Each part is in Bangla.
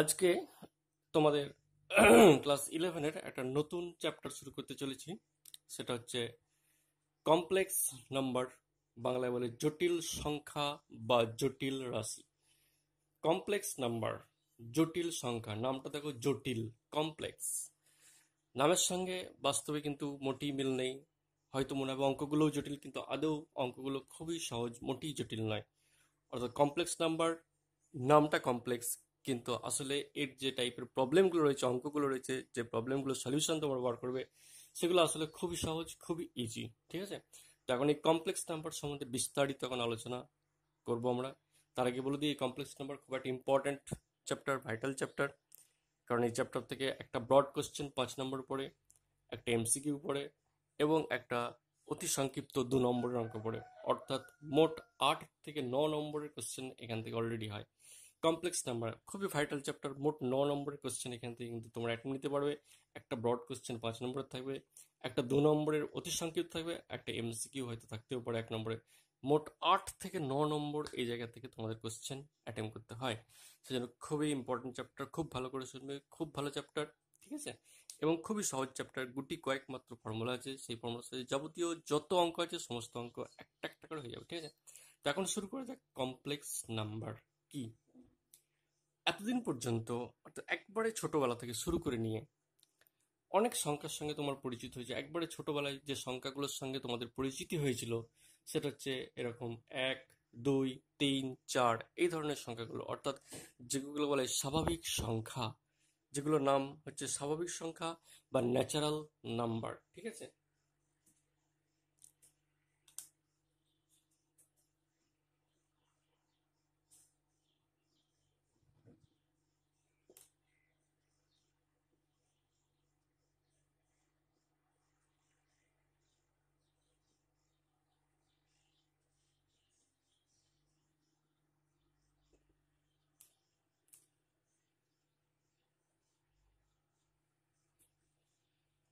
আজকে তোমাদের ক্লাস ইলেভেনের একটা নতুন চ্যাপ্টার শুরু করতে চলেছি সেটা হচ্ছে কমপ্লেক্স নাম্বার বাংলায় বলে জটিল সংখ্যা বা জটিল রাশি কমপ্লেক্স নাম্বার জটিল সংখ্যা নামটা দেখো জটিল কমপ্লেক্স নামের সঙ্গে বাস্তবে কিন্তু মোটি মিল নেই হয়তো মনে হবে অঙ্কগুলোও জটিল কিন্তু আদৌ অঙ্কগুলো খুবই সহজ মোটেই জটিল নয় অর্থাৎ কমপ্লেক্স নাম্বার নামটা কমপ্লেক্স কিন্তু আসলে এর যে টাইপের প্রবলেমগুলো রয়েছে অঙ্কগুলো রয়েছে যে প্রবলেমগুলো সলিউশন তোমার বার করবে সেগুলো আসলে খুবই সহজ খুবই ইজি ঠিক আছে তো এখন এই কমপ্লেক্স নাম্বার সম্বন্ধে বিস্তারিত এখন আলোচনা করব আমরা তার আগে বলে দিই এই কমপ্লেক্স নাম্বার খুব একটা ইম্পর্ট্যান্ট চ্যাপ্টার ভাইটাল চ্যাপ্টার কারণ এই চ্যাপ্টার থেকে একটা ব্রড কোশ্চেন পাঁচ নম্বর পড়ে একটা এমসিকিউ পড়ে এবং একটা অতি সংক্ষিপ্ত দু নম্বরের অঙ্ক পড়ে অর্থাৎ মোট আট থেকে ন নম্বরের কোয়েশ্চেন এখান থেকে অলরেডি হয় কমপ্লেক্স নাম্বার খুবই ভাইটাল চ্যাপ্টার মোট ন নম্বরের কোশ্চেন এখান থেকে কিন্তু তোমরা অ্যাটেন্ড নিতে পারবে একটা ব্রড কোশ্চেন পাঁচ নম্বরের থাকবে একটা দু নম্বরের অতি সংক্ষিপ্ত থাকবে একটা এমসিকিউ হয়তো থাকতেও পারে এক নম্বরে মোট আট থেকে ন নম্বর এই জায়গা থেকে তোমাদের কোশ্চেন অ্যাটেম্প করতে হয় সেজন্য খুবই ইম্পর্টেন্ট চ্যাপ্টার খুব ভালো করে শুনবে খুব ভালো চ্যাপ্টার ঠিক আছে এবং খুবই সহজ চ্যাপ্টার গুটি কয়েক মাত্র ফর্মুলা আছে সেই ফর্মুলা যাবতীয় যত অঙ্ক আছে সমস্ত অঙ্ক একটা একটা করে হয়ে যাবে ঠিক আছে তো এখন শুরু করা যাক কমপ্লেক্স নাম্বার কি এতদিন পর্যন্ত অর্থাৎ একবারে ছোটোবেলা থেকে শুরু করে নিয়ে অনেক সংখ্যার সঙ্গে তোমার পরিচিত হয়েছে একবারে ছোটোবেলায় যে সংখ্যাগুলোর সঙ্গে তোমাদের পরিচিতি হয়েছিল সেটা হচ্ছে এরকম এক দুই তিন চার এই ধরনের সংখ্যাগুলো অর্থাৎ যেগুলো বলে স্বাভাবিক সংখ্যা যেগুলোর নাম হচ্ছে স্বাভাবিক সংখ্যা বা ন্যাচারাল নাম্বার ঠিক আছে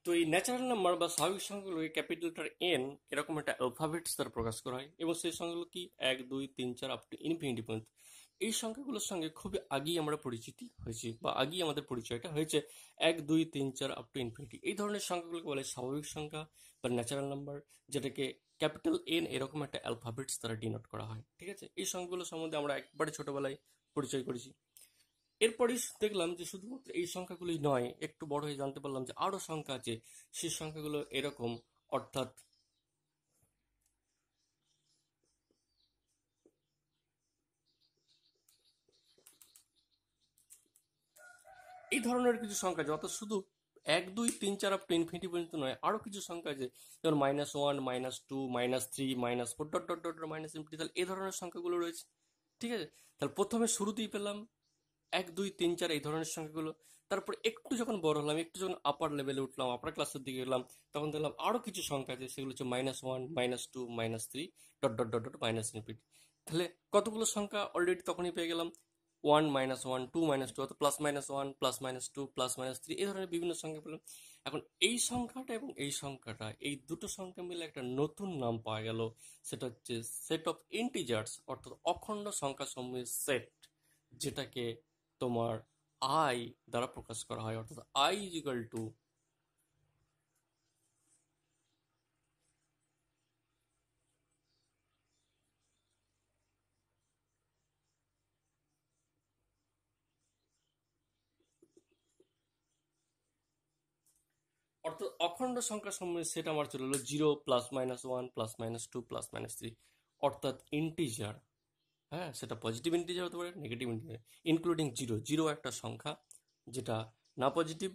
তো এই ন্যাচারাল নাম্বার বা স্বাভাবিক সংখ্যাগুলোকে ক্যাপিটালটার এন এরকম একটা অ্যালফাবেটস দ্বারা প্রকাশ করা হয় এবং সেই সংখ্যাগুলো কি এক দুই তিন চার আপ টু ইনফিনিটি পর্যন্ত এই সংখ্যাগুলোর সঙ্গে খুবই আগেই আমরা পরিচিতি হয়েছি বা আগেই আমাদের পরিচয়টা হয়েছে এক দুই তিন চার আপ টু ইনফিনিটি এই ধরনের সংখ্যাগুলোকে বলে স্বাভাবিক সংখ্যা বা ন্যাচারাল নাম্বার যেটাকে ক্যাপিটাল এন এরকম একটা অ্যালফাবেটস দ্বারা ডিনোট করা হয় ঠিক আছে এই সংখ্যাগুলো সম্বন্ধে আমরা একবারে ছোটোবেলায় পরিচয় করেছি এরপরে দেখলাম যে শুধুমাত্র এই সংখ্যাগুলি নয় একটু বড় হয়ে জানতে পারলাম যে আরও সংখ্যা আছে সেই সংখ্যাগুলো এরকম অর্থাৎ এই ধরনের কিছু সংখ্যা যত শুধু এক দুই তিন চার আপ টু ইনফিনিটি পর্যন্ত নয় আরও কিছু সংখ্যা আছে যেমন minus one minus two minus three minus four dot dot dot minus infinity তাহলে এই ধরনের সংখ্যাগুলো রয়েছে ঠিক আছে তাহলে প্রথমে শুরুতেই পেলাম এক দুই তিন চার এই ধরনের সংখ্যাগুলো তারপর একটু যখন বড় হলাম একটু যখন আপার লেভেলে উঠলাম আপার ক্লাসের দিকে গেলাম তখন দেখলাম আরও কিছু সংখ্যা আছে সেগুলো হচ্ছে minus one minus two minus three dot dot dot dot minus infinity তাহলে কতগুলো সংখ্যা অলরেডি তখনই পেয়ে গেলাম one minus one two minus two অর্থাৎ plus minus one plus minus two plus minus three এই ধরনের বিভিন্ন সংখ্যা পেলাম এখন এই সংখ্যাটা এবং এই সংখ্যাটা এই দুটো সংখ্যা মিলে একটা নতুন নাম পাওয়া গেল সেটা হচ্ছে সেট অফ ইন্টিজার্স অর্থাৎ অখণ্ড সংখ্যা সমূহের সেট যেটাকে তোমার আই দ্বারা প্রকাশ করা হয় অর্থাৎ আই ইজ টু অর্থাৎ অখণ্ড সংখ্যা সমূহ সেট আমার চলে হলো zero plus minus one plus minus two plus minus three অর্থাৎ ইন্টিজার হ্যাঁ সেটা পজিটিভ ইন্টিজার হতে পারে negative integer including zero zero একটা সংখ্যা যেটা না পজিটিভ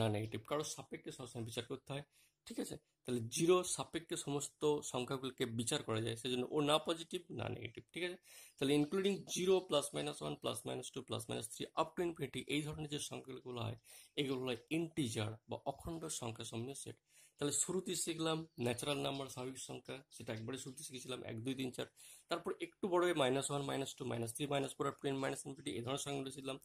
না নেগেটিভ কারোর সাপেক্ষে সবসময় বিচার করতে হয় ঠিক আছে তাহলে জিরো সাপেক্ষে সমস্ত সংখ্যাগুলোকে বিচার করা যায় সেজন্য ও না পজিটিভ না নেগেটিভ ঠিক আছে তাহলে including zero plus minus one plus minus two plus minus three up to infinity এই ধরনের যে সংখ্যাগুলো হয় এগুলো হয় ইন্টিজার বা অখণ্ড সংখ্যা সমূহ সেট তাহলে শুরুতে শিখলাম ন্যাচারাল নাম্বার স্বাভাবিক সংখ্যা সেটা একবারে শুরুতে শিখেছিলাম এক দুই তিন চার তারপর একটু বড় minus one minus two minus three minus four ten minus infinity এই ধরনের সংখ্যাগুলো শিখলাম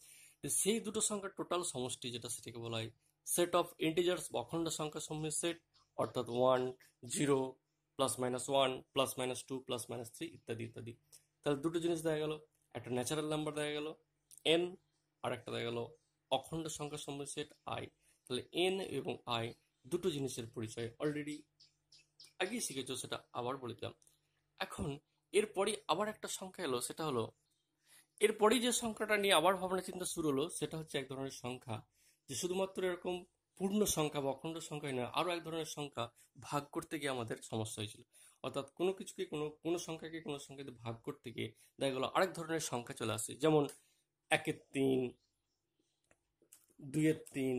সেই দুটো সংখ্যার টোটাল সমষ্টি যেটা সেটাকে বলা হয় সেট অফ ইন্টিজার্স অখণ্ড সংখ্যা সমূহের সেট অর্থাৎ one zero plus minus one plus minus two plus minus three ইত্যাদি ইত্যাদি তাহলে দুটো জিনিস দেখা গেল একটা ন্যাচারাল নাম্বার দেখা গেল এন আর একটা দেখা গেল অখণ্ড সংখ্যা সমূহের সেট আই তাহলে এন এবং আই দুটো জিনিসের পরিচয় অলরেডি আগেই শিখেছো সেটা আবার বলে দিলাম এখন এরপরে আবার একটা সংখ্যা এলো সেটা হলো এরপরে যে সংখ্যাটা নিয়ে আবার ভাবনা চিন্তা শুরু হলো সেটা হচ্ছে এক ধরনের সংখ্যা যে শুধুমাত্র এরকম পূর্ণ সংখ্যা বা অখণ্ড সংখ্যাই নয় আরও এক ধরনের সংখ্যা ভাগ করতে গিয়ে আমাদের সমস্যা হয়েছিল অর্থাৎ কোনো কিছুকে কোনো কোনো সংখ্যাকে কোনো সংখ্যাতে ভাগ করতে গিয়ে দেখা গেলো আরেক ধরনের সংখ্যা চলে আসে যেমন একের তিন দুইয়ের তিন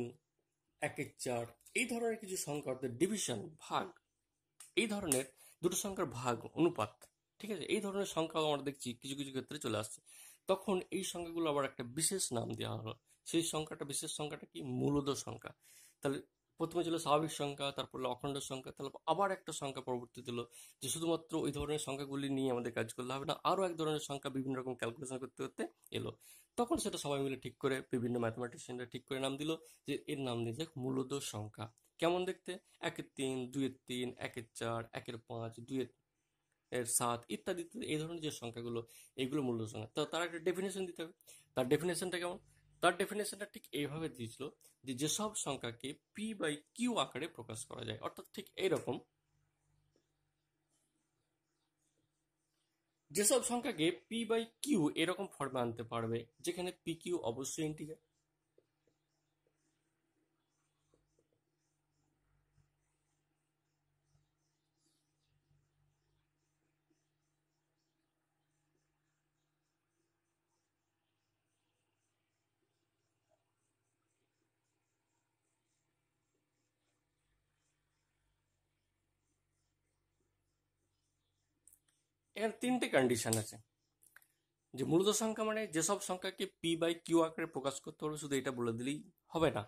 একের চার এই ধরনের কিছু সংখ্যা অর্থাৎ ডিভিশন ভাগ এই ধরনের দুটো সংখ্যার ভাগ অনুপাত ঠিক আছে এই ধরনের সংখ্যাও আমরা দেখছি কিছু কিছু ক্ষেত্রে চলে আসছে তখন এই সংখ্যাগুলো আবার একটা বিশেষ নাম দেওয়া হলো সেই সংখ্যাটা বিশেষ সংখ্যাটা কি মূলদ সংখ্যা তাহলে প্রথমে ছিল স্বাভাবিক সংখ্যা তারপর অখণ্ড সংখ্যা তাহলে আবার একটা সংখ্যা পরবর্তী দিল যে শুধুমাত্র ওই ধরনের সংখ্যাগুলি নিয়ে আমাদের কাজ করলে হবে না আরও এক ধরনের সংখ্যা বিভিন্ন রকম ক্যালকুলেশন করতে করতে এলো তখন সেটা সবাই মিলে ঠিক করে বিভিন্ন ম্যাথমেটিশিয়ানরা ঠিক করে নাম দিল যে এর নাম দিয়ে যাক মূলত সংখ্যা কেমন দেখতে একের তিন দুইয়ের তিন একের চার একের পাঁচ দুইয়ের এর সাত ইত্যাদি এই ধরনের যে সংখ্যাগুলো এগুলো মূল্য সংখ্যা তো তার একটা ডেফিনেশন দিতে হবে তার ডেফিনেশনটা কেমন তার ডেফিনেশনটা ঠিক এইভাবে দিয়েছিল যে যেসব সংখ্যাকে পি বাই কিউ আকারে প্রকাশ করা যায় অর্থাৎ ঠিক এইরকম যেসব সংখ্যাকে পি বাই কিউ এরকম ফর্মে আনতে পারবে যেখানে পি কিউ অবশ্যই ইন্টিজার এখানে তিনটে কন্ডিশন আছে যে মূলত সংখ্যা মানে যেসব সংখ্যাকে পি বাই কিউ আকারে প্রকাশ করতে হবে শুধু এটা বলে দিলেই হবে না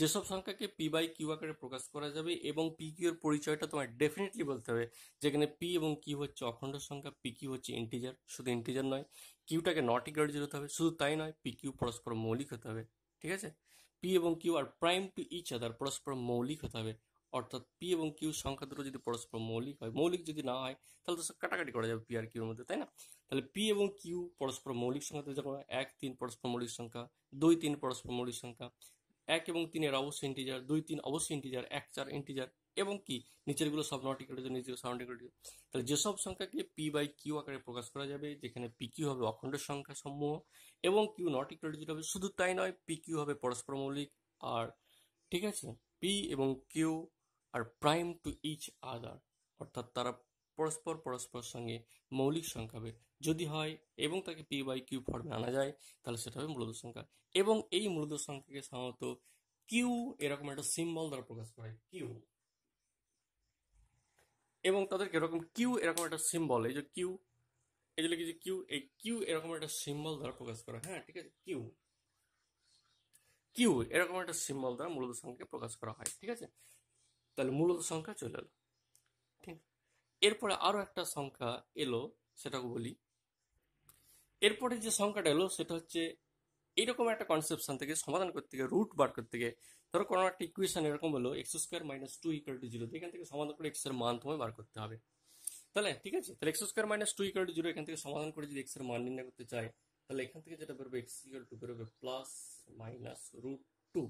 যেসব সংখ্যাকে পি বাই কিউ আকারে প্রকাশ করা যাবে এবং পি কিউর পরিচয়টা তোমায় ডেফিনেটলি বলতে হবে যেখানে পি এবং কিউ হচ্ছে অখণ্ড সংখ্যা পি কিউ হচ্ছে ইন্টিজার শুধু ইন্টিজার নয় কিউটাকে নট ইকুয়াল জিরো হতে হবে শুধু তাই নয় পি কিউ পরস্পর মৌলিক হতে হবে ঠিক আছে পি এবং q are prime to each other পরস্পর মৌলিক হতে হবে অর্থাৎ পি এবং কিউ সংখ্যা দুটো যদি পরস্পর মৌলিক হয় মৌলিক যদি না হয় তাহলে তো কাটাকাটি করা যাবে পি আর কিউর মধ্যে তাই না তাহলে পি এবং কিউ পরস্পর মৌলিক সংখ্যা তৈরি এক তিন পরস্পর মৌলিক সংখ্যা দুই তিন পরস্পর মৌলিক সংখ্যা এক এবং তিনের অবশ্যই ইন্টিজার দুই তিন অবশ্যই ইন্টিজার এক চার ইন্টিজার এবং কি নিচেরগুলো সব নট ইকুয়াল নিচের সাউন্ড ইকুয়াল তাহলে যেসব সংখ্যাকে পি বাই কিউ আকারে প্রকাশ করা যাবে যেখানে পি কিউ হবে অখণ্ড সংখ্যা সমূহ এবং কিউ নট ইকুয়াল হবে শুধু তাই নয় পি কিউ হবে পরস্পর মৌলিক আর ঠিক আছে পি এবং q are prime to each other অর্থাৎ তারা পরস্পর পরস্পর সঙ্গে মৌলিক সংখ্যা হবে যদি হয় এবং তাকে পি বাই কিউ ফর্মে আনা যায় তাহলে সেটা হবে মূলত সংখ্যা এবং এই মূলত সংখ্যাকে সাধারণত কিউ এরকম একটা সিম্বল দ্বারা প্রকাশ করা হয় কিউ এবং তাদেরকে এরকম কিউ এরকম একটা সিম্বল এই যে কিউ এই যে লিখেছি কিউ এই কিউ এরকম একটা সিম্বল দ্বারা প্রকাশ করা হ্যাঁ ঠিক আছে কিউ কিউ এরকম একটা সিম্বল দ্বারা মূলত সংখ্যাকে প্রকাশ করা হয় ঠিক আছে তাহলে মূলত সংখ্যা চলে এলো ঠিক এরপরে আরও একটা সংখ্যা এলো সেটাকে বলি এরপরে যে সংখ্যাটা এলো সেটা হচ্ছে এইরকম একটা কনসেপশন থেকে সমাধান করতে গিয়ে রুট বার করতে গিয়ে ধরো কোনো একটা ইকুয়েশন এরকম হলো x square minus two equal to zero এখান থেকে সমাধান করে এক্সের মান তোমায় বার করতে হবে তাহলে ঠিক আছে তাহলে x square minus two equal to zero এখান থেকে সমাধান করে যদি এক্সের মান নির্ণয় করতে চাই তাহলে এখান থেকে যেটা বেরোবে এক্স ইকাল টু বেরোবে plus minus root two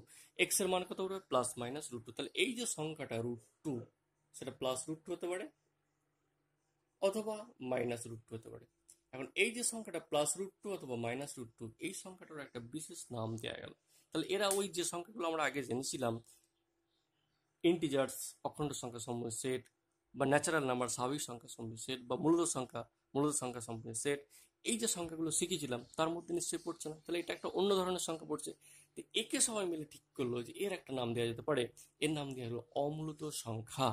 x এর মান কত হবে প্লাস মাইনাস রুট টু তাহলে এই যে সংখ্যাটা রুট টু সেটা প্লাস রুট টু হতে পারে অথবা মাইনাস রুট টু হতে পারে এখন এই যে সংখ্যাটা প্লাস রুট টু অথবা মাইনাস রুট টু এই সংখ্যাটার একটা বিশেষ নাম দেওয়া গেল তাহলে এরা ওই যে সংখ্যাগুলো আমরা আগে জেনেছিলাম ইন্টিজার্স অখণ্ড সংখ্যা সম্বন্ধে সেট বা ন্যাচারাল নাম্বার স্বাভাবিক সংখ্যা সম্বন্ধে সেট বা মূলত সংখ্যা মূলত সংখ্যা সম্বন্ধে সেট এই যে সংখ্যাগুলো শিখেছিলাম তার মধ্যে নিশ্চয়ই পড়ছে না তাহলে এটা একটা অন্য ধরনের সংখ্যা পড়ছে তো একে সবাই মিলে ঠিক করলো যে এর একটা নাম দেওয়া যেতে পারে এর নাম দেওয়া হলো অমূলত সংখ্যা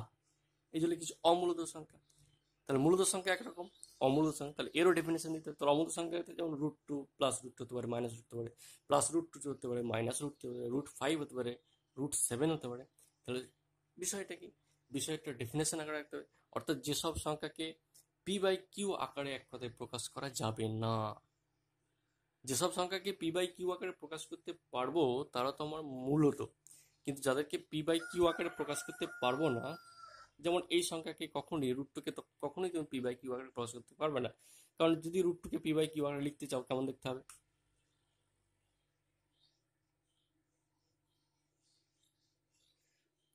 এই জন্য কিছু অমূলত সংখ্যা তাহলে মূলত সংখ্যা একরকম অমূলত সংখ্যা তাহলে এরও ডেফিনেশন দিতে তাহলে অমূলত সংখ্যা যেমন রুট টু প্লাস রুট হতে পারে মাইনাস রুট হতে পারে প্লাস রুট টু হতে পারে মাইনাস রুট হতে পারে রুট ফাইভ হতে পারে রুট সেভেন হতে পারে তাহলে বিষয়টা কি বিষয়টা ডেফিনেশন আকারে রাখতে হবে অর্থাৎ যেসব সংখ্যাকে পি বাই কিউ আকারে এক কথায় প্রকাশ করা যাবে না যেসব সংখ্যাকে পি বাই কিউ আকারে প্রকাশ করতে পারবো তারা তো আমার মূলত কিন্তু যাদেরকে পি বাই কিউ আকারে প্রকাশ করতে পারবো না যেমন এই সংখ্যাকে কখনই রুট টুকে কখনোই তুমি পি বাই কিউ আকারে প্রকাশ করতে পারবে না কারণ যদি রুট টুকে পি বাই কিউ আকারে লিখতে চাও কেমন দেখতে হবে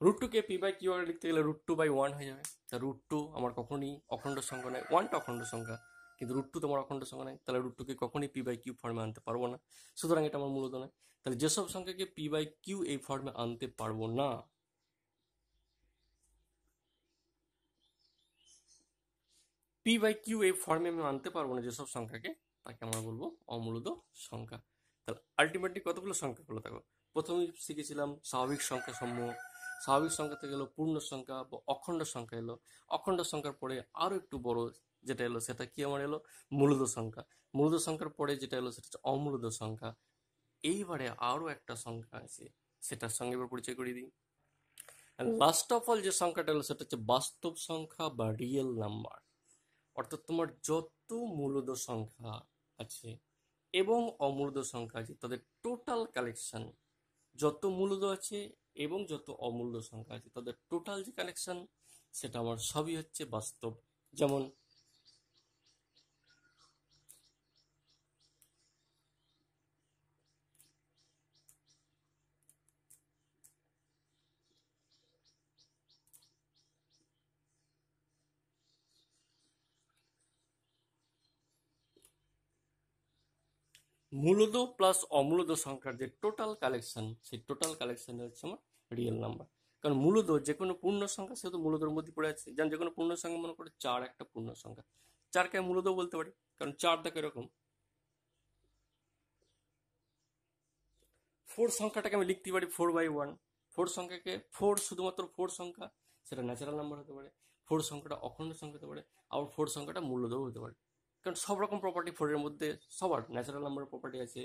রুট টুকে পি বাই কিউ আকারে লিখতে গেলে রুট টু বাই ওয়ান হয়ে যাবে তা রুট টু আমার কখনই অখণ্ড সংখ্যা নয় ওয়ানটা অখণ্ড সংখ্যা কিন্তু রুট টু তোমার অখণ্ড সংখ্যা নাই তাহলে রুট টুকে কখনই পি বাই কিউ ফর্মে আনতে পারবো না সুতরাং এটা আমার মূলত নয় তাহলে যেসব সংখ্যাকে পি বাই কিউ এই ফর্মে আনতে পারবো না পি বাই কিউ এই ফর্মে আমি আনতে পারবো না যেসব সংখ্যাকে তাকে আমরা বলবো অমূলত সংখ্যা তাহলে আলটিমেটলি কতগুলো সংখ্যা হলো দেখো প্রথমে শিখেছিলাম স্বাভাবিক সংখ্যা সমূহ স্বাভাবিক সংখ্যা থেকে এলো পূর্ণ সংখ্যা বা অখণ্ড সংখ্যা এলো অখণ্ড সংখ্যার পরে আরও একটু বড় যেটা এলো সেটা কি আমার এলো মূলদ সংখ্যা মূলদ সংখ্যার পরে যেটা এলো সেটা হচ্ছে অমূলদ সংখ্যা এইবারে আরও একটা সংখ্যা আছে সেটার সঙ্গে এবার পরিচয় করিয়ে দিই লাস্ট অফ অল যে সংখ্যাটা এলো সেটা হচ্ছে বাস্তব সংখ্যা বা রিয়েল নাম্বার অর্থাৎ তোমার যত মূলদ সংখ্যা আছে এবং অমূলদ সংখ্যা আছে তাদের টোটাল কালেকশন যত মূলদ আছে এবং যত অমূল্য সংখ্যা আছে তাদের টোটাল যে কালেকশান সেটা আমার সবই হচ্ছে বাস্তব যেমন মূলত প্লাস অমূলত সংখ্যার যে টোটাল কালেকশন সেই টোটাল কালেকশন হচ্ছে আমার রিয়েল নাম্বার কারণ মূলত যে কোনো পূর্ণ সংখ্যা সেহেতু মূলতর মধ্যে পড়ে আছে যেমন যে কোনো পূর্ণ সংখ্যা মনে করো চার একটা পূর্ণ সংখ্যা চারকে মূলত বলতে পারি কারণ চার দেখো এরকম ফোর সংখ্যাটাকে আমি লিখতে পারি ফোর বাই ওয়ান ফোর সংখ্যাকে ফোর শুধুমাত্র ফোর সংখ্যা সেটা ন্যাচারাল নাম্বার হতে পারে ফোর সংখ্যাটা অখণ্ড সংখ্যা হতে পারে আবার ফোর সংখ্যাটা মূল্যদেও হতে পারে কারণ সব রকম প্রপার্টি ফোরের মধ্যে সবার ন্যাচারাল নাম্বার প্রপার্টি আছে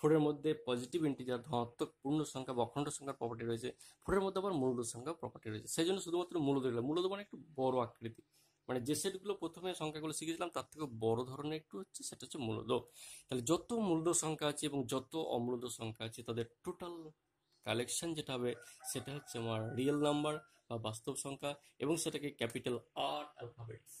ফোরের মধ্যে পজিটিভ ইন্টিজার ধনাত্মক পূর্ণ সংখ্যা অখণ্ড সংখ্যার প্রপার্টি রয়েছে ফোরের মধ্যে আবার মূল্য সংখ্যা প্রপার্টি রয়েছে সেই জন্য শুধুমাত্র মূল্য এগুলো মূল্য মানে একটু বড় আকৃতি মানে যে সেটগুলো প্রথমে সংখ্যাগুলো শিখেছিলাম তার থেকে বড় ধরনের একটু হচ্ছে সেটা হচ্ছে মূলদ তাহলে যত মূল্য সংখ্যা আছে এবং যত অমূল্য সংখ্যা আছে তাদের টোটাল কালেকশন যেটা হবে সেটা হচ্ছে আমার রিয়েল নাম্বার বা বাস্তব সংখ্যা এবং সেটাকে ক্যাপিটাল আর অ্যালফাবেটস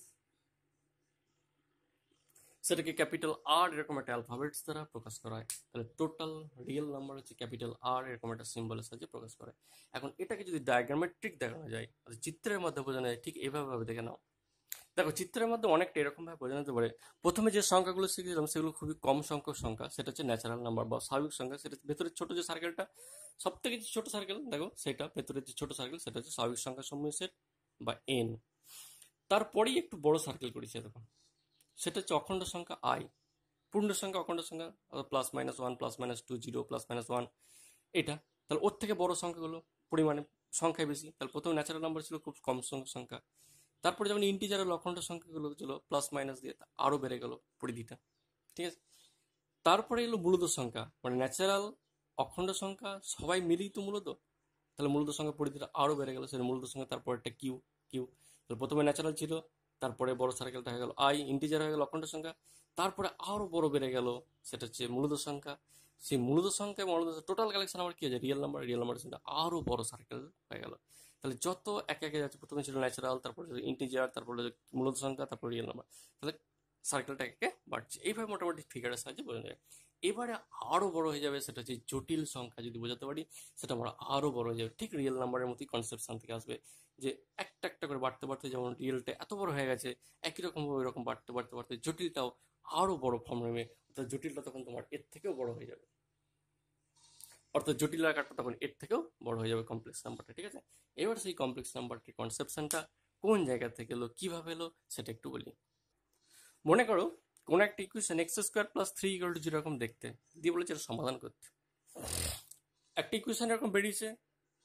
সেটাকে ক্যাপিটাল আর এরকম একটা অ্যালফাবেটস দ্বারা প্রকাশ করা হয় তাহলে টোটাল রিয়েল নাম্বার হচ্ছে ক্যাপিটাল আর এরকম একটা সিম্বলের সাহায্যে প্রকাশ করা হয় এখন এটাকে যদি ডায়াগ্রামেট্রিক দেখানো যায় চিত্রের মাধ্যমে বোঝানো যায় ঠিক এভাবে দেখে নাও দেখো চিত্রের মধ্যে অনেকটা এরকমভাবে বোঝা যেতে পারে প্রথমে যে সংখ্যাগুলো শিখেছিলাম সেগুলো খুবই কম সংখ্যক সংখ্যা সেটা হচ্ছে ন্যাচারাল নাম্বার বা স্বাভাবিক সংখ্যা সেটা ভেতরের ছোট যে সার্কেলটা সব থেকে যে ছোট সার্কেল দেখো সেটা ভেতরের যে ছোট সার্কেল সেটা হচ্ছে স্বাভাবিক সংখ্যা সমূহ সেট বা এন তারপরেই একটু বড় সার্কেল করেছে দেখো সেটা হচ্ছে অখণ্ড সংখ্যা আই পূর্ণ সংখ্যা অখণ্ড সংখ্যা plus minus one plus minus two zero plus minus one এটা তাহলে ওর থেকে বড় সংখ্যাগুলো পরিমাণে সংখ্যায় বেশি তাহলে প্রথমে ন্যাচারাল নাম্বার ছিল খুব কম সংখ্যা তারপরে যখন ইন্টিজারের অখণ্ড সংখ্যাগুলো ছিল প্লাস মাইনাস দিয়ে আরও বেড়ে গেল পরিধিটা ঠিক আছে তারপরে এলো মূলত সংখ্যা মানে ন্যাচারাল অখণ্ড সংখ্যা সবাই মিলিত তো মূলত তাহলে মূলত সংখ্যা পরিধিটা আরও বেড়ে গেল সেটা মূলত সংখ্যা তারপর একটা কিউ কিউ তাহলে প্রথমে ন্যাচারাল ছিল তারপরে বড় সার্কেলটা হয়ে গেল আই ইন্টিজার হয়ে গেল অখণ্ড সংখ্যা তারপরে আরও বড় বেড়ে গেল সেটা হচ্ছে মূলত সংখ্যা সেই মূলত সংখ্যা এবং টোটাল কালেকশন আমার কি হয়েছে রিয়েল নাম্বার রিয়েল নাম্বার সংখ্যা আরও বড় সার্কেল হয়ে গেল তাহলে যত একে একে যাচ্ছে প্রথমে ছিল ন্যাচারাল তারপরে ইন্টিজার তারপরে মূলত সংখ্যা তারপরে রিয়েল নাম্বার তাহলে সার্কেলটা একে বাড়ছে এইভাবে মোটামুটি ফিগারের সাহায্যে বোঝা যায় এবারে আরও বড় হয়ে যাবে সেটা হচ্ছে জটিল সংখ্যা যদি বোঝাতে পারি সেটা বড় আরও বড় হয়ে যাবে ঠিক রিয়েল নাম্বারের মতোই কনসেপশন থেকে আসবে যে একটা একটা করে বাড়তে বাড়তে যেমন রিয়েলটা এত বড় হয়ে গেছে একই রকমভাবে রকম বাড়তে বাড়তে বাড়তে জটিলটাও আরও বড় ফর্ম নেবে অর্থাৎ জটিলটা তখন তোমার এর থেকেও বড় হয়ে যাবে অর্থাৎ জটিল আকারটা তখন এর থেকেও বড় হয়ে যাবে কমপ্লেক্স নাম্বারটা ঠিক আছে এবার সেই কমপ্লেক্স নাম্বারটির কনসেপশনটা কোন জায়গা থেকে এলো কীভাবে এলো সেটা একটু বলি মনে করো কোনো একটা equation x square plus three equal to যেরকম দেখতে দিয়ে বলেছে এটা সমাধান করতে একটা ইকুয়েশন এরকম বেরিয়েছে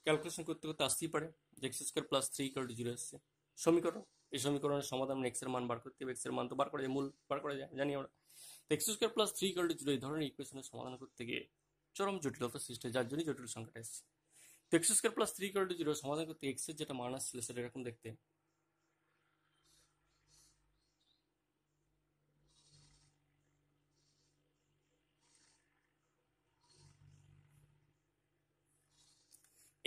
ক্যালকুলেশন করতে করতে আসতেই পারে যে x square plus three equal to zero এসছে সমীকরণ এই সমীকরণের সমাধান এক্স এর মান বার করতে হবে এক্স এর মান তো বার করা যায় মূল বার করা যায় জানি আমরা তো x square plus three equal to zero এই ধরনের ইকুয়েশনের সমাধান করতে গিয়ে চরম জটিলতা সৃষ্টি যার জন্য জটিল সংখ্যাটা এসেছে তো x square plus three equal to zero সমাধান করতে এক্সের যেটা মান আসছিল সেটা এরকম দেখতে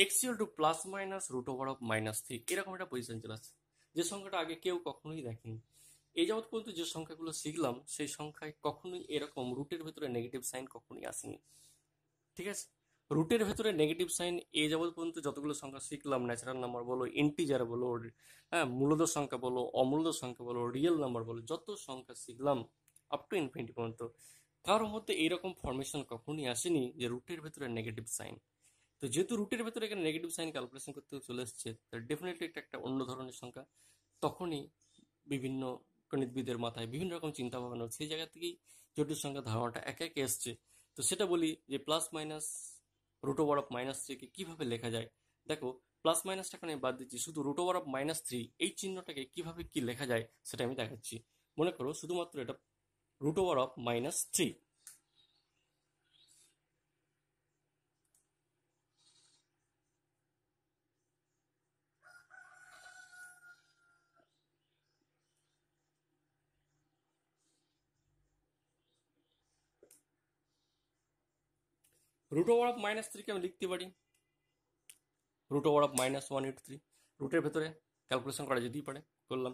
x two plus minus root over of minus three এরকম একটা পজিশন চলে আসছে যে সংখ্যাটা আগে কেউ কখনোই দেখেনি এই যাবৎ পর্যন্ত যে সংখ্যাগুলো শিখলাম সেই সংখ্যায় কখনোই এরকম রুটের ভেতরে নেগেটিভ সাইন কখনোই আসেনি ঠিক আছে রুটের ভেতরে নেগেটিভ সাইন এ যাবৎ পর্যন্ত যতগুলো সংখ্যা শিখলাম ন্যাচারাল নাম্বার বলো ইন্টিজার বলো হ্যাঁ মূলদ সংখ্যা বলো অমূলদ সংখ্যা বলো রিয়েল নাম্বার বলো যত সংখ্যা শিখলাম আপ টু ইনফিনিটি পর্যন্ত কারোর মধ্যে এইরকম ফরমেশন কখনই আসেনি যে রুটের ভেতরে নেগেটিভ সাইন তো যেহেতু রুটের ভেতরে এখানে নেগেটিভ সাইন ক্যালকুলেশন করতে চলে এসছে তার ডেফিনেটলি এটা একটা অন্য ধরনের সংখ্যা তখনই বিভিন্ন গণিতবিদের মাথায় বিভিন্ন রকম চিন্তা ভাবনা সেই জায়গা থেকেই জটিল সংখ্যা ধারণাটা এক একে এসছে তো সেটা বলি যে plus minus root over of minus থ্রিকে কীভাবে লেখা যায় দেখো প্লাস মাইনাসটা এখানে বাদ দিচ্ছি শুধু root over of minus three এই চিহ্নটাকে কীভাবে কী লেখা যায় সেটা আমি দেখাচ্ছি মনে করো শুধুমাত্র এটা root over of minus three root over of minus থ্রিকে আমি লিখতে পারি root over of minus one into three রুটের ভেতরে ক্যালকুলেশন করা যেতেই পারে করলাম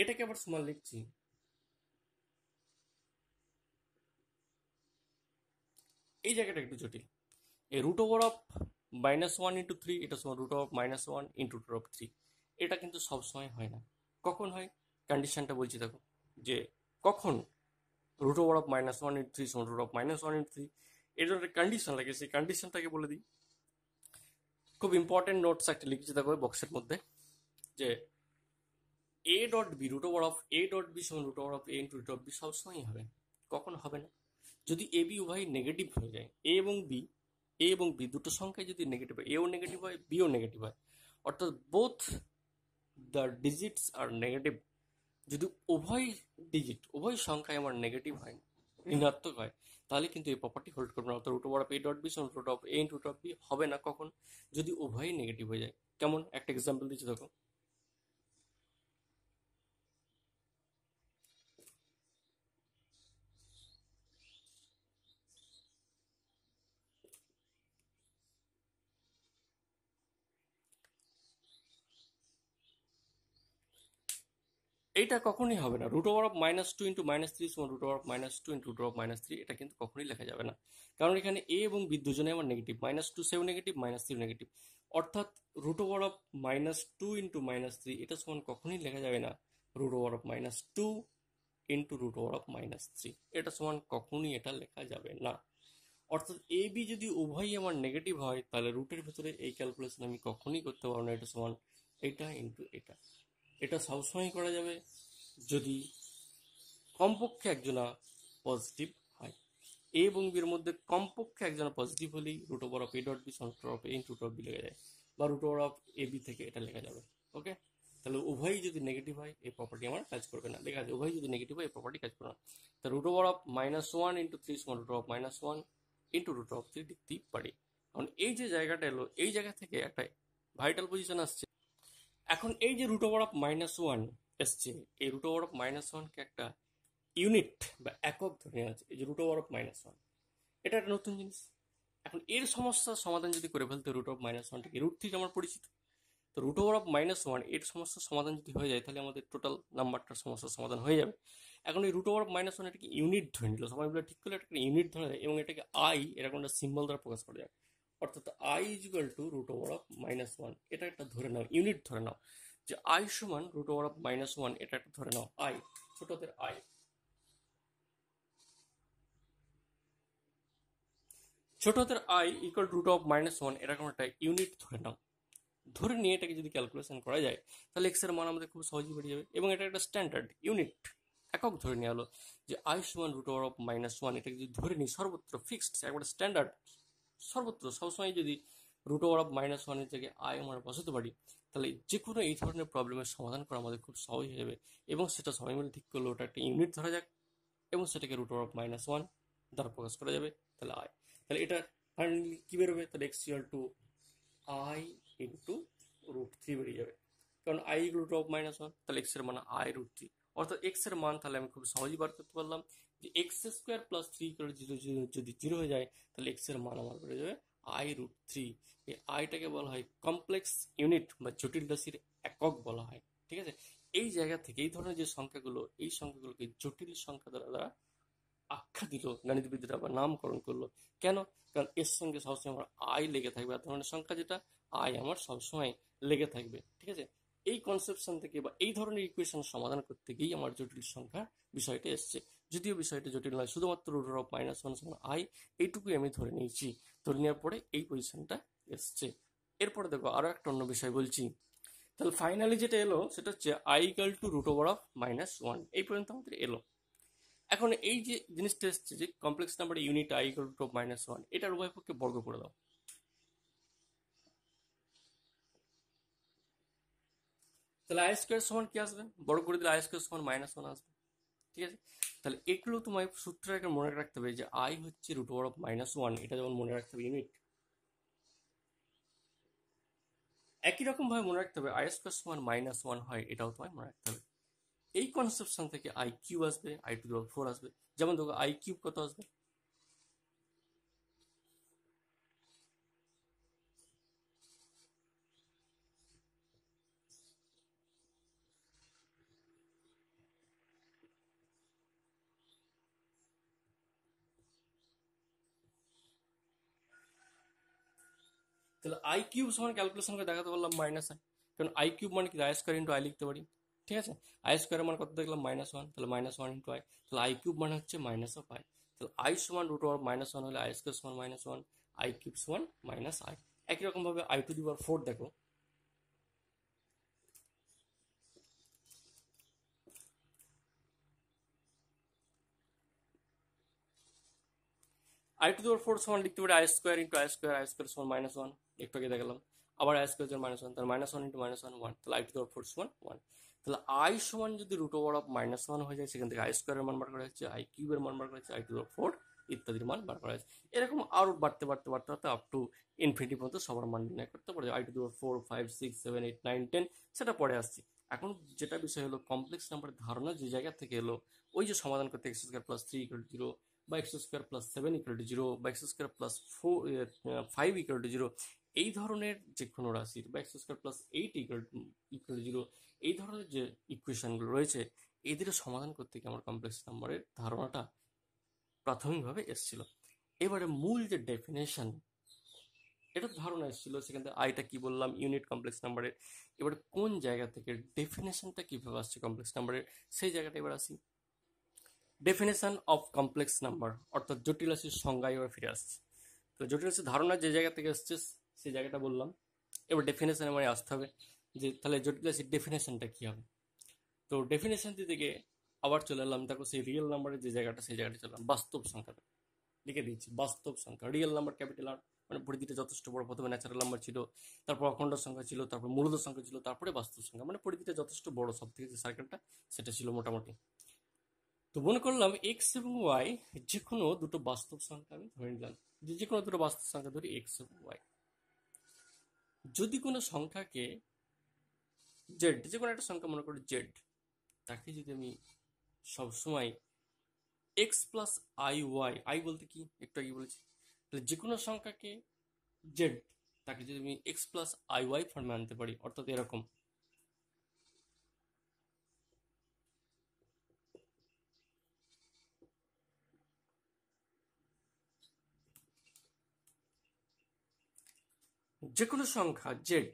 এটাকে আবার সমান লিখছি এই জায়গাটা একটু জটিল এই root over of minus one into three এটা সমান root of minus one into root of three এটা কিন্তু সবসময় হয় না কখন হয় কন্ডিশনটা বলছি দেখো যে কখন root over of minus one into three সমান root of minus one into three এটার একটা কন্ডিশন লাগে সেই কন্ডিশনটাকে বলে দিই খুব ইম্পর্টেন্ট নোটস একটা লিখেছি দেখো বক্সের মধ্যে যে a dot b root over of A dot B সমান root over of a into root of b সবসময়ই হবে কখন হবে না যদি এ বি উভয় নেগেটিভ হয়ে যায় এ এবং বি এ এবং বি দুটো সংখ্যায় যদি নেগেটিভ হয় এও নেগেটিভ হয় বিও নেগেটিভ হয় অর্থাৎ বোথ দ্য ডিজিটস আর নেগেটিভ যদি উভয় ডিজিট উভয় সংখ্যায় আমার নেগেটিভ হয় ঋণাত্মক হয় তাহলে কিন্তু এই প্রপার্টি হোল্ড করবে না অর্থাৎ root of A dot B সমান root of A root of B হবে না কখন যদি উভয়ই নেগেটিভ হয়ে যায় কেমন একটা এক্সাম্পল দিচ্ছি দেখো এটা কখনই হবে না root over of minus two into minus three সমান root over of minus two into root of minus three এটা কিন্তু কখনই লেখা যাবে না কারণ এখানে এ এবং বি দুজনে আমার নেগেটিভ মাইনাস টু সেভ নেগেটিভ মাইনাস থ্রি নেগেটিভ অর্থাৎ root over of minus two into minus three এটা সমান কখনই লেখা যাবে না root over of minus two into root over of minus three এটা সমান কখনই এটা লেখা যাবে না অর্থাৎ এ বি যদি উভয়ই আমার নেগেটিভ হয় তাহলে রুটের ভেতরে এই ক্যালকুলেশন আমি কখনই করতে পারবো না এটা সমান এটা ইন্টু এটা এটা সবসময় করা যাবে যদি কমপক্ষে একজনা পজিটিভ হয় এ এবং বির মধ্যে কমপক্ষে একজনা পজিটিভ হলেই root over of A dot B সন্ট্র of A root of B লেখা যায় বা root over of A B থেকে এটা লেখা যাবে ওকে তাহলে উভয়ই যদি নেগেটিভ হয় এই প্রপার্টি আমার কাজ করবে না দেখা যায় উভয়ই যদি নেগেটিভ হয় এই প্রপার্টি কাজ করবে না তা root over of minus one into three সমান root of minus one into root of three লিখতেই পারি কারণ এই যে জায়গাটা এলো এই জায়গা থেকে একটা ভাইটাল পজিশন আসছে এখন এই যে root over of minus one এসছে এই রুট ওভার অফ মাইনাস ওয়ানকে একটা ইউনিট বা একক ধরে আছে এই যে root over of minus one এটা একটা নতুন জিনিস এখন এর সমস্যার সমাধান যদি করে ফেলতে রুট অফ মাইনাস ওয়ানটাকে রুট থেকে আমার পরিচিত তো root over of minus one এর সমস্যার সমাধান যদি হয়ে যায় তাহলে আমাদের টোটাল নাম্বারটার সমস্যার সমাধান হয়ে যাবে এখন এই root over of minus one এটাকে ইউনিট ধরে নিল সবাই বলে ঠিক করলে এটাকে ইউনিট ধরে যায় এবং এটাকে আই এরকম একটা সিম্বল দ্বারা প্রকাশ করা যায় অর্থাৎ I is to root over of minus one এটা একটা ধরে নাও ইউনিট ধরে নাও যে আই সমান root over of minus one এটা একটা ধরে নাও আই ছোটদের আই ছোটদের I equal root of minus one এরকম একটা ইউনিট ধরে নাও ধরে নিয়ে এটাকে যদি ক্যালকুলেশন করা যায় তাহলে এর মান আমাদের খুব সহজেই বেড়ে যাবে এবং এটা একটা স্ট্যান্ডার্ড ইউনিট একক ধরে নেওয়া হলো যে আই সমান root over of minus one এটাকে যদি ধরে নিই সর্বত্র ফিক্সড একবার স্ট্যান্ডার্ড সর্বত্র সবসময় যদি রুট ওভার অফ মাইনাস ওয়ানের থেকে আয় আমরা বসাতে পারি তাহলে যে কোনো এই ধরনের প্রবলেমের সমাধান করা আমাদের খুব সহজ হয়ে যাবে এবং সেটা সবাই মিলে ঠিক করলে ওটা একটা ইউনিট ধরা যাক এবং সেটাকে root over of minus one দ্বারা প্রকাশ করা যাবে তাহলে আয় তাহলে এটা ফাইনালি কী বেরোবে তাহলে X equal to I into root three বেরিয়ে যাবে কারণ I root of minus one তাহলে এক্সের মানে আই রুট থ্রি অর্থাৎ এক্স এর মান তাহলে আমি খুব সহজেই বার করতে পারলাম যে এক্স স্কোয়ার প্লাস থ্রি করে যদি জিরো হয়ে যায় তাহলে এক্স এর মান আমার বেড়ে যাবে আই রুট থ্রি এই আইটাকে বলা হয় কমপ্লেক্স ইউনিট বা জটিল রাশির একক বলা হয় ঠিক আছে এই জায়গা থেকে এই ধরনের যে সংখ্যাগুলো এই সংখ্যাগুলোকে জটিল সংখ্যা দ্বারা দ্বারা আখ্যা দিল গণিতবিদরা বা নামকরণ করলো কেন কারণ এর সঙ্গে সবসময় আমার আয় লেগে থাকবে আর ধরনের সংখ্যা যেটা আয় আমার সবসময় লেগে থাকবে ঠিক আছে এই কনসেপশন থেকে বা এই ধরনের ইকুয়েশন সমাধান করতে গিয়েই আমার জটিল সংখ্যা বিষয়টা এসছে যদিও বিষয়টা জটিল নয় শুধুমাত্র রুটার অফ মাইনাস ওয়ান সমান আই এইটুকুই আমি ধরে নিয়েছি ধরে নেওয়ার পরে এই পজিশনটা এসছে এরপরে দেখো আরও একটা অন্য বিষয় বলছি তাহলে ফাইনালি যেটা এলো সেটা হচ্ছে I equal to root over of minus one এই পর্যন্ত আমাদের এলো এখন এই যে জিনিসটা এসছে যে complex number unit I equal to minus one এটার উভয় পক্ষে বর্গ করে দাও তাহলে আই স্কোয়ার সমান কি আসবে বড় করে দিলে আই স্কোয়ার সমান মাইনাস ওয়ান আসবে ঠিক আছে তাহলে এগুলো তোমায় সূত্রটাকে মনে রাখতে হবে যে আই হচ্ছে root over of minus one এটা যেমন মনে রাখতে হবে ইউনিট একই রকম ভাবে মনে রাখতে হবে আই স্কোয়ার সমান মাইনাস ওয়ান হয় এটাও তোমায় মনে রাখতে হবে এই কনসেপশন থেকে আই কিউ আসবে আই টু ফোর আসবে যেমন দেখো আই কিউব কত আসবে আই কিউব সমান ক্যালকুলেশন করে দেখাতে পারলাম মাইনাস আই কারণ আই কিউব মানে কি আই স্কোয়ার ইন্টু আই লিখতে পারি ঠিক আছে আই স্কোয়ার মানে কত দেখলাম মাইনাস ওয়ান তাহলে মাইনাস ওয়ান ইন্টু আই তাহলে আই কিউব মানে হচ্ছে মাইনাস অফ আই তাহলে আই সমান রুট ওয়ার মাইনাস ওয়ান হলে আই স্কোয়ার সমান মাইনাস ওয়ান আই কিউব সমান মাইনাস আই একই রকমভাবে I to the power four দেখো আই টু দেওয়ার ফোর সমান লিখতে পারি I square into I square I square সমান মাইনাস ওয়ান একটু আগে দেখালাম আবার আই স্কোয়ার মাইনাস ওয়ান তাহলে minus one into minus one one তাহলে আই টু দেওয়ার ফোর সমান ওয়ান তাহলে আই সমান যদি root over of minus one হয়ে যায় সেখান থেকে আই স্কোয়ারের মান বার করা হচ্ছে আই কিউবের মান বার করা হচ্ছে আই টু দেওয়ার ফোর ইত্যাদির মান বার করা হয়েছে এরকম আরও বাড়তে বাড়তে বাড়তে বাড়তে আপ টু ইনফিনিটি পর্যন্ত সবার মান নির্ণয় করতে পারে I to the power four five six seven eight nine ten সেটা পরে আসছি এখন যেটা বিষয় হলো কমপ্লেক্স নাম্বারের ধারণা যে জায়গা থেকে এলো ওই যে সমাধান করতে X square plus three equal zero বা X square plus seven equal to zero বা X square plus four five equal to zero এই ধরনের যে কোনো রাশির বা X square plus eight equal equal to zero এই ধরনের যে ইকুয়েশানগুলো রয়েছে এদের সমাধান করতে গিয়ে আমার কমপ্লেক্স নাম্বারের ধারণাটা প্রাথমিকভাবে এসেছিল এবারে মূল যে ডেফিনেশন এটা ধারণা এসেছিল সেখান থেকে আইটা কি বললাম ইউনিট কমপ্লেক্স নাম্বারের এবার কোন জায়গা থেকে ডেফিনেশনটা কীভাবে আসছে কমপ্লেক্স নাম্বারের সেই জায়গাটা এবার আসি ডেফিনেশন অফ কমপ্লেক্স নাম্বার অর্থাৎ জটিল রাশির সংজ্ঞা এবার ফিরে আসছে তো জটিল রাশির ধারণা যে জায়গা থেকে এসছে সেই জায়গাটা বললাম এবার ডেফিনেশন মানে আসতে হবে যে তাহলে জটিল রাশির ডেফিনেশনটা কী হবে তো ডেফিনেশন থেকে আবার চলে এলাম দেখো সেই রিয়েল নাম্বারের যে জায়গাটা সেই জায়গাটা চলে বাস্তব সংখ্যাটা লিখে দিয়েছি বাস্তব সংখ্যা রিয়েল নাম্বার ক্যাপিটাল আর মানে পরিধিটা যথেষ্ট বড় প্রথমে ন্যাচারাল নাম্বার ছিল তারপর অখণ্ড সংখ্যা ছিল তারপর মূলত সংখ্যা ছিল তারপরে বাস্তব সংখ্যা মানে পরিধিটা যথেষ্ট বড় সব থেকে যে সার্কেলটা সেটা ছিল মোটামুটি তো মনে করলাম এক্স এবং ওয়াই যে কোনো দুটো বাস্তব সংখ্যা আমি ধরে নিলাম যে যে কোনো দুটো বাস্তব সংখ্যা ধরি এক্স এবং ওয়াই যদি কোনো সংখ্যাকে জেড যে কোনো একটা সংখ্যা মনে করি জেড তাকে যদি আমি সবসময় X plus I Y I বলতে কি একটু আগে বলেছি তাহলে যে কোনো সংখ্যাকে জেড তাকে যদি আমি এক্স প্লাস আই ওয়াই ফর্মে আনতে পারি অর্থাৎ এরকম যে কোনো সংখ্যা জেড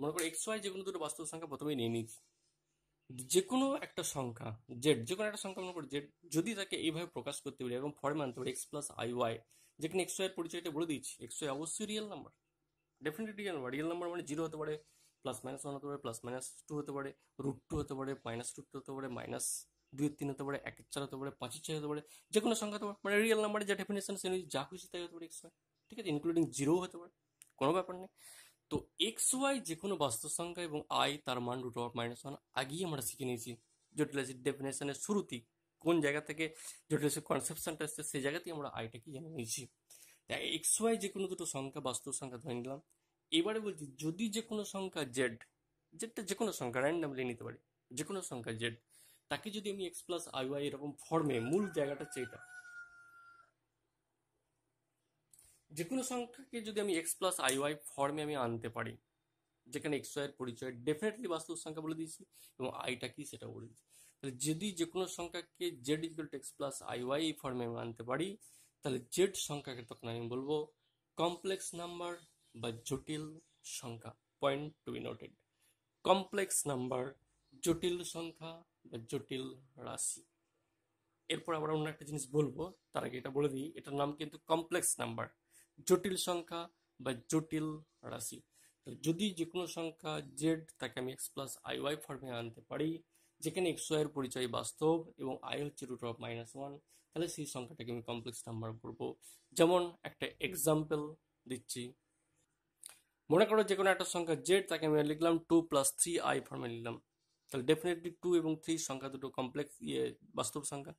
মনে করো এক্স ওয়াই যে কোনো দুটো বাস্তব সংখ্যা প্রথমে নিয়ে নিই যে কোনো একটা সংখ্যা জেড যে কোনো একটা সংখ্যা মনে করো জেড যদি তাকে এইভাবে প্রকাশ করতে পারি এবং ফর্মে আনতে পারি এক্স প্লাস আই ওয়াই যেখানে এক্স ওয়াই পরিচয়টা বলে দিচ্ছি এক্স ওয়াই অবশ্যই real number definitely real number real number মানে জিরো হতে পারে প্লাস মাইনাস ওয়ান হতে পারে প্লাস মাইনাস টু হতে পারে রুট টু হতে পারে মাইনাস রুট টু হতে পারে মাইনাস দুই তিন হতে পারে এক চার হতে পারে পাঁচের চার হতে পারে যে কোনো সংখ্যা হতে পারে মানে রিয়েল নাম্বারের যা ডেফিনেশন সে যা খুশি তাই হতে পারে এক্স ওয়াই ঠিক আছে ইনক্লুডিং জিরো হতে পারে কোনো ব্যাপার নেই তো এক্স ওয়াই যে কোনো বাস্তব সংখ্যা এবং আই তার মান রুট অফ মাইনাস ওয়ান আগেই আমরা শিখে নিয়েছি জটিলাসের ডেফিনেশনের শুরুতেই কোন জায়গা থেকে জটিলাসের কনসেপশনটা এসছে সেই জায়গাতেই আমরা আইটাকে জেনে নিয়েছি তাই এক্স ওয়াই যে কোনো দুটো সংখ্যা বাস্তব সংখ্যা ধরে নিলাম এবারে বলছি যদি যে কোনো সংখ্যা জেড জেডটা যে কোনো সংখ্যা র্যান্ডামলি নিতে পারি যে কোনো সংখ্যা জেড তাকে যদি আমি এক্স প্লাস আই ওয়াই এরকম ফর্মে মূল জায়গাটা চাইটা যে কোনো সংখ্যাকে যদি আমি এক্স প্লাস আই ওয়াই ফর্মে আমি আনতে পারি যেখানে এক্স ওয়াইয়ের পরিচয় ডেফিনেটলি বাস্তব সংখ্যা বলে দিয়েছি এবং আইটা কি সেটা বলে দিয়েছি তাহলে যদি যে কোনো সংখ্যাকে Z equal to X plus I Y এই ফর্মে আমি আনতে পারি তাহলে জেড সংখ্যাকে তখন আমি বলবো কমপ্লেক্স নাম্বার বা জটিল সংখ্যা point to be noted complex number জটিল সংখ্যা বা জটিল রাশি এরপর আবার অন্য একটা জিনিস বলবো তার আগে এটা বলে দিই এটার নাম কিন্তু কমপ্লেক্স নাম্বার জটিল সংখ্যা বা জটিল রাশি তো যদি যে কোনো সংখ্যা জেড তাকে আমি এক্স প্লাস আই ওয়াই ফর্মে আনতে পারি যেখানে এক্স ওয়াইয়ের পরিচয় বাস্তব এবং আই হচ্ছে রুট অফ মাইনাস ওয়ান তাহলে সেই সংখ্যাটাকে আমি কমপ্লেক্স নাম্বার করবো যেমন একটা এক্সাম্পল দিচ্ছি মনে করো যে কোনো একটা সংখ্যা জেড তাকে আমি লিখলাম টু প্লাস থ্রি আই ফর্মে লিখলাম তাহলে ডেফিনেটলি টু এবং থ্রি সংখ্যা দুটো কমপ্লেক্স ইয়ে বাস্তব সংখ্যা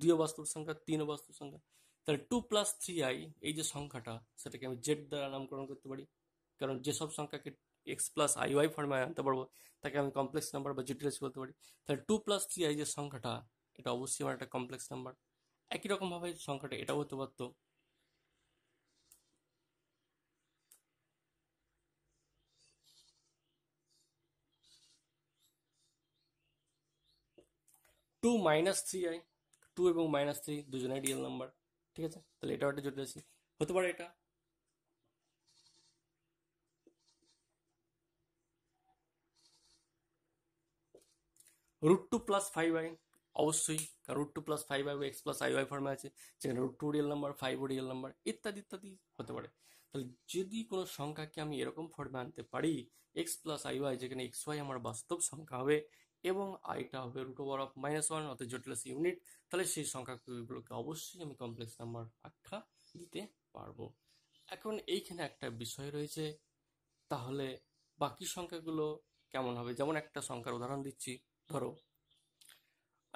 দুইও বাস্তব সংখ্যা তিনও বাস্তব সংখ্যা তাহলে টু প্লাস থ্রি আই এই যে সংখ্যাটা সেটাকে আমি জেড দ্বারা নামকরণ করতে পারি কারণ যেসব সংখ্যাকে এক্স প্লাস আই ওয়াই ফর্মে আনতে পারবো তাকে আমি কমপ্লেক্স নাম্বার বা জটিল বলতে পারি তাহলে টু প্লাস থ্রি আই যে সংখ্যাটা এটা অবশ্যই আমার একটা কমপ্লেক্স নাম্বার একই রকমভাবে সংখ্যাটা এটাও হতে পারতো two minus three I two এবং মাইনাস থ্রি দুজনে রিয়েল নাম্বার ঠিক আছে তাহলে এটাও একটা জটিল রাশি হতে পারে এটা root two plus five I অবশ্যই কারণ root two plus five I X plus I Y ফর্মে আছে যেখানে root two real number five real number ইত্যাদি ইত্যাদি হতে পারে তাহলে যদি কোনো সংখ্যাকে আমি এরকম ফর্মে আনতে পারি এক্স প্লাস আই ওয়াই যেখানে এক্স ওয়াই আমার বাস্তব সংখ্যা হবে এবং আইটা হবে root over of minus one অর্থাৎ জটিলাস ইউনিট তাহলে সেই সংখ্যাগুলোকে অবশ্যই আমি কমপ্লেক্স নাম্বার আখ্যা দিতে পারবো এখন এইখানে একটা বিষয় রয়েছে তাহলে বাকি সংখ্যাগুলো কেমন হবে যেমন একটা সংখ্যার উদাহরণ দিচ্ছি ধরো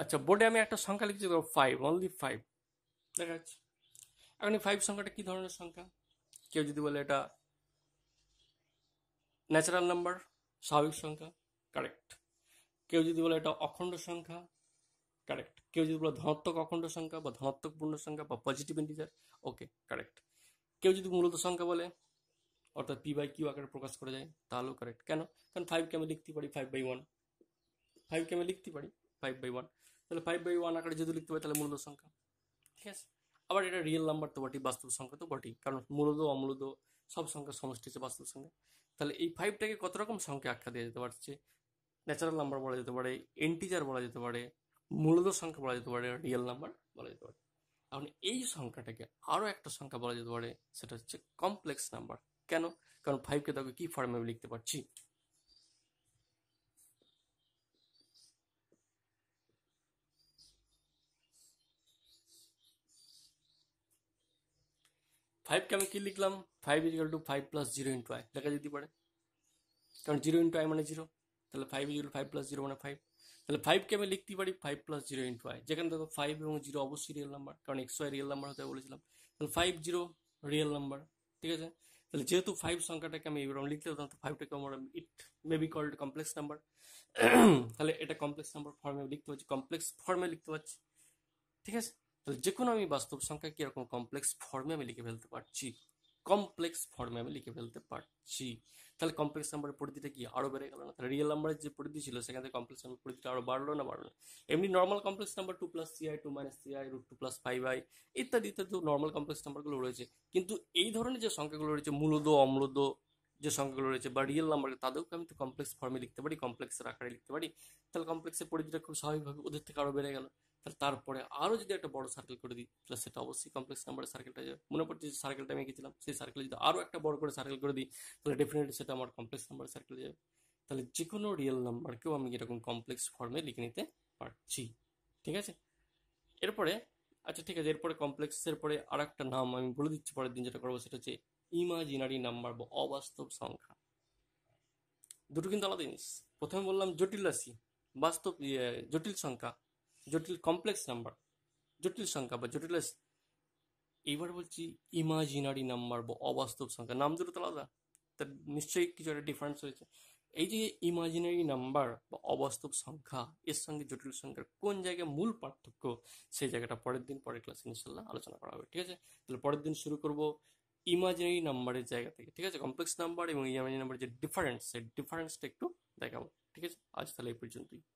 আচ্ছা বোর্ডে আমি একটা সংখ্যা লিখছি ধরো ফাইভ অনলি ফাইভ দেখা যাচ্ছে এখন এই ফাইভ সংখ্যাটা কি ধরনের সংখ্যা কেউ যদি বলে এটা ন্যাচারাল নাম্বার স্বাভাবিক সংখ্যা কারেক্ট কেউ যদি বলে এটা অখণ্ড সংখ্যা কারেক্ট কেউ যদি বলে ধনাত্মক অখণ্ড সংখ্যা বা ধনাত্মক পূর্ণ সংখ্যা বা পজিটিভ ইন্টিজার ওকে কারেক্ট কেউ যদি মূলত সংখ্যা বলে অর্থাৎ পি বাই কিউ আকারে প্রকাশ করা যায় তাহলেও কারেক্ট কেন কারণ ফাইভকে আমি লিখতে পারি ফাইভ বাই ওয়ান ফাইভকে আমি লিখতে পারি ফাইভ বাই ওয়ান তাহলে ফাইভ বাই ওয়ান আকারে যদি লিখতে পারি তাহলে মূলত সংখ্যা ঠিক আছে আবার এটা রিয়েল নাম্বার তো বটেই বাস্তব সংখ্যা তো বটেই কারণ মূলত অমূলত সব সংখ্যা সমষ্টি হচ্ছে বাস্তব সংখ্যা তাহলে এই ফাইভটাকে কত রকম সংখ্যা আখ্যা দেওয়া যেতে পারছে ন্যাচারাল নাম্বার বলা যেতে পারে এন্টিজার বলা যেতে পারে মূলত সংখ্যা বলা যেতে পারে রিয়েল নাম্বার বলা যেতে পারে এখন এই সংখ্যাটাকে আরও একটা সংখ্যা বলা যেতে পারে সেটা হচ্ছে কমপ্লেক্স নাম্বার কেন কারণ ফাইভকে তাকে কি ফর্মে লিখতে পারছি ফাইভকে আমি কি লিখলাম five equal to five plus zero into I লেখা যেতে পারে কারণ জিরো ইন্টু আই মানে জিরো তাহলে five zero five plus zero মানে ফাইভ তাহলে ফাইভকে আমি লিখতে পারি five plus zero into I যেখানে দেখো ফাইভ এবং জিরো অবশ্যই রিয়েল নাম্বার কারণ এক্স ওয়াই রিয়েল নাম্বার হতে বলেছিলাম তাহলে ফাইভ জিরো রিয়েল নাম্বার ঠিক আছে তাহলে যেহেতু ফাইভ সংখ্যাটাকে আমি এরকম লিখতে পারতাম তো ফাইভটাকে আমার it may be called complex number তাহলে এটা কমপ্লেক্স নাম্বার ফর্মে লিখতে পারছি কমপ্লেক্স ফর্মে লিখতে পারছি ঠিক আছে তাহলে যে কোনো আমি বাস্তব সংখ্যা কীরকম কমপ্লেক্স ফর্মে আমি লিখে ফেলতে পারছি কমপ্লেক্স ফর্মে আমি লিখে ফেলতে পারছি তাহলে কমপ্লেক্স নাম্বারের পরিধিটা কি আরও বেড়ে গেল না তাহলে রিয়েল নাম্বারের যে পরিধি ছিল সেখান থেকে কমপ্লেক্স নাম্বার পরিধিটা আরও বাড়লো না বাড়লো এমনি normal complex number two plus I two minus I root two plus five I ইত্যাদি ইত্যাদি নর্মাল কমপ্লেক্স নাম্বারগুলো রয়েছে কিন্তু এই ধরনের যে সংখ্যাগুলো রয়েছে মূলদ অম্লদ যে সংখ্যাগুলো রয়েছে বা রিয়েল নাম্বার তাদেরকে আমি তো কমপ্লেক্স ফর্মে লিখতে পারি কমপ্লেক্সের আকারে লিখতে পারি তাহলে কমপ্লেক্সের পরিধিটা খুব স্বাভাবিকভাবে ওদের থেকে আরও বেড়ে গেল তাহলে তারপরে আরও যদি একটা বড় সার্কেল করে দিই তাহলে সেটা অবশ্যই কমপ্লেক্স নাম্বারের সার্কেলটা মনে পড়ছে যে সার্কেলটা আমি এঁকেছিলাম সেই সার্কেলে যদি আরও একটা বড় করে সার্কেল করে দিই তাহলে ডেফিনেটলি সেটা আমার কমপ্লেক্স নাম্বারের সার্কেলে যাবে তাহলে যে কোনো রিয়েল নাম্বারকেও আমি এরকম কমপ্লেক্স ফর্মে লিখে নিতে পারছি ঠিক আছে এরপরে আচ্ছা ঠিক আছে এরপরে কমপ্লেক্সের পরে আর একটা নাম আমি বলে দিচ্ছি পরের দিন যেটা করবো সেটা হচ্ছে ইমাজিনারি নাম্বার বা অবাস্তব সংখ্যা দুটো কিন্তু আলাদা জিনিস প্রথমে বললাম জটিল রাশি বাস্তব জটিল সংখ্যা জটিল কমপ্লেক্স নাম্বার জটিল সংখ্যা বা জটিল রাশি এইবার বলছি ইমাজিনারি নাম্বার বা অবাস্তব সংখ্যা নাম দুটো তো আলাদা তার নিশ্চয়ই কিছু একটা ডিফারেন্স হয়েছে এই যে ইমাজিনারি নাম্বার বা অবাস্তব সংখ্যা এর সঙ্গে জটিল সংখ্যার কোন জায়গায় মূল পার্থক্য সেই জায়গাটা পরের দিন পরের ক্লাসে ইনশাল্লাহ আলোচনা করা হবে ঠিক আছে তাহলে পরের দিন শুরু করব ইমাজিনারি নাম্বারের জায়গা থেকে ঠিক আছে কমপ্লেক্স নাম্বার এবং ইমাজিনারি নাম্বারের যে ডিফারেন্স সেই ডিফারেন্সটা একটু দেখাবো ঠিক আছে আজ তাহলে এই পর্যন্তই